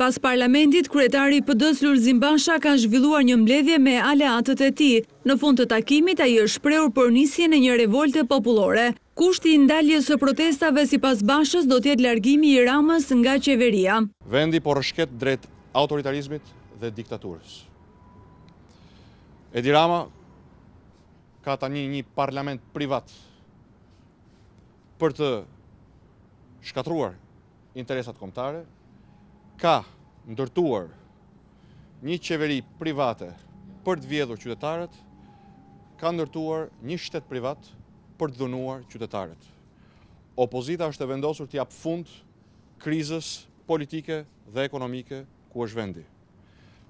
Pas parlamentit, kretari pëdës Lurzim Basha ka zhvilluar një mbledhje me aleatët e ti. Në fund të takimit, a i është preur për nisje në një revolte populore. Kushti ndaljes e protestave si pas Bashës do tjetë largimi i ramës nga qeveria. Vendi por ketë drejt autoritarizmit dhe diktaturës. Edi Rama ka ta një një parlament privat për të shkatruar interesat komtare, ka ndërtuar një qeveri private për të vjedhur qytetarët, ka ndërtuar një shtetë privat për të dhunuar qytetarët. Opozita është të vendosur të japë fund krizës politike dhe ekonomike ku është vendi.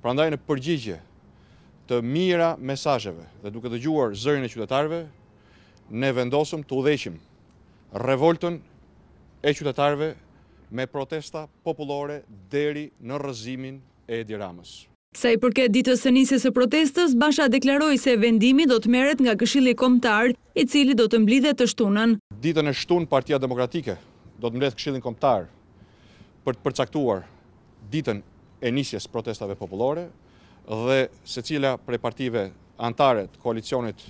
Pra ndaj në përgjigje të mira mesajëve dhe duke të gjuar zërin e qytetarëve, ne vendosëm të udheqim revoltën e qytetarëve me protesta populore deri në rëzimin e Edi Ramës. Sa i përket ditës së nisjes e protestës, Basha deklaroi se vendimi do të merret nga Këshilli Kombëtar, i cili do të mblidhet të shtunën. Ditën e shtunë Partia Demokratike do të mbledh Këshillin Kombëtar për të përcaktuar ditën e nisjes protestave popullore dhe secila prej partive anëtare të koalicionit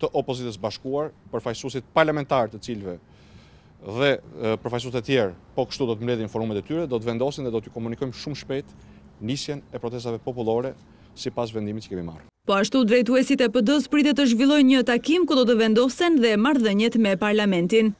të opozitës bashkuar, përfaqësuesit parlamentar të cilëve dhe përfajsut e tjerë, po kështu do të mbledhin forumet e tyre, do të vendosin dhe do të komunikojmë shumë shpejt nisjen e protestave popullore si pas vendimit që kemi marrë. Po ashtu drejtuesit e pëdës pritet të zhvilloj një takim ku do të vendosen dhe njët me parlamentin.